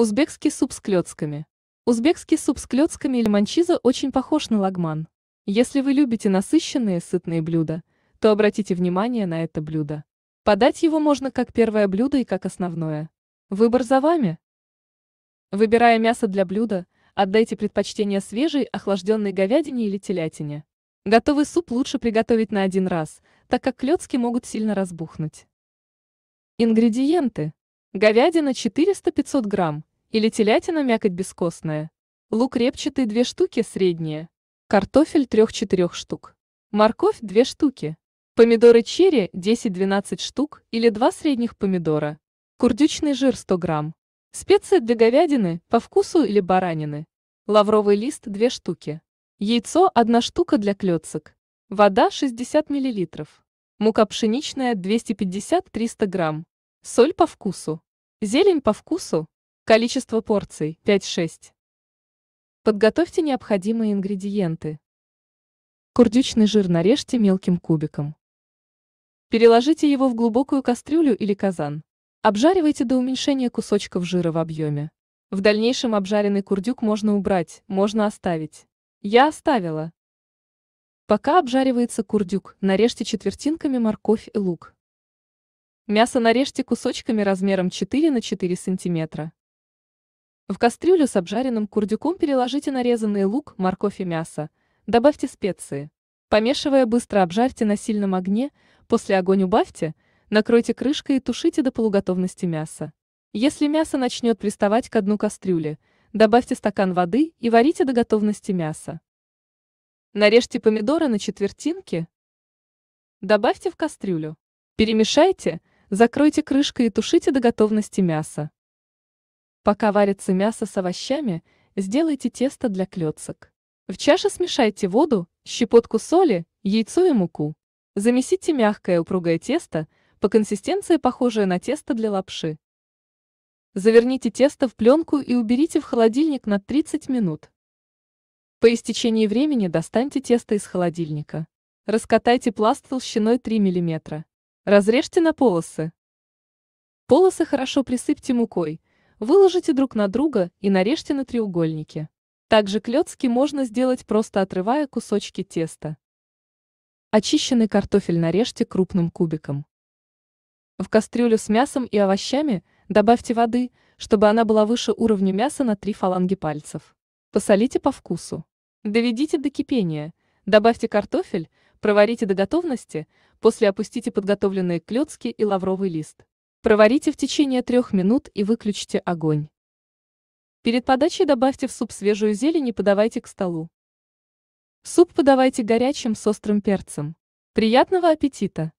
Узбекский суп с клетками. Узбекский суп с клетками или манчиза очень похож на лагман. Если вы любите насыщенные, сытные блюда, то обратите внимание на это блюдо. Подать его можно как первое блюдо и как основное. Выбор за вами. Выбирая мясо для блюда, отдайте предпочтение свежей, охлажденной говядине или телятине. Готовый суп лучше приготовить на один раз, так как клетки могут сильно разбухнуть. Ингредиенты говядина 400-500 грамм, или телятина мякоть бескостная. Лук репчатый 2 штуки средние. Картофель 3-4 штук. Морковь 2 штуки. Помидоры черри 10-12 штук или 2 средних помидора. Курдючный жир 100 грамм. Специи для говядины по вкусу или баранины. Лавровый лист 2 штуки. Яйцо 1 штука для клёцок. Вода 60 мл. Мука пшеничная 250-300 грамм. Соль по вкусу. Зелень по вкусу. Количество порций 5-6. Подготовьте необходимые ингредиенты. Курдючный жир нарежьте мелким кубиком. Переложите его в глубокую кастрюлю или казан. Обжаривайте до уменьшения кусочков жира в объеме. В дальнейшем обжаренный курдюк можно убрать, можно оставить. Я оставила. Пока обжаривается курдюк, нарежьте четвертинками морковь и лук. Мясо нарежьте кусочками размером 4 на 4 см. В кастрюлю с обжаренным курдюком переложите нарезанный лук, морковь и мясо. Добавьте специи. Помешивая, быстро обжарьте на сильном огне, после огонь убавьте, накройте крышкой и тушите до полуготовности мяса. Если мясо начнет приставать к дну кастрюли, добавьте стакан воды и варите до готовности мяса. Нарежьте помидоры на четвертинки. Добавьте в кастрюлю. Перемешайте – Закройте крышкой и тушите до готовности мяса. Пока варится мясо с овощами, сделайте тесто для клёцок. В чаше смешайте воду, щепотку соли, яйцо и муку. Замесите мягкое упругое тесто, по консистенции похожее на тесто для лапши. Заверните тесто в пленку и уберите в холодильник на 30 минут. По истечении времени достаньте тесто из холодильника. Раскатайте пласт толщиной 3 мм. Разрежьте на полосы. Полосы хорошо присыпьте мукой, выложите друг на друга и нарежьте на треугольники. Также клетки можно сделать просто отрывая кусочки теста. Очищенный картофель нарежьте крупным кубиком. В кастрюлю с мясом и овощами добавьте воды, чтобы она была выше уровня мяса на три фаланги пальцев. Посолите по вкусу. Доведите до кипения, добавьте картофель, проварите до готовности, После опустите подготовленные клетки и лавровый лист. Проварите в течение трех минут и выключите огонь. Перед подачей добавьте в суп свежую зелень и подавайте к столу. Суп подавайте горячим с острым перцем. Приятного аппетита!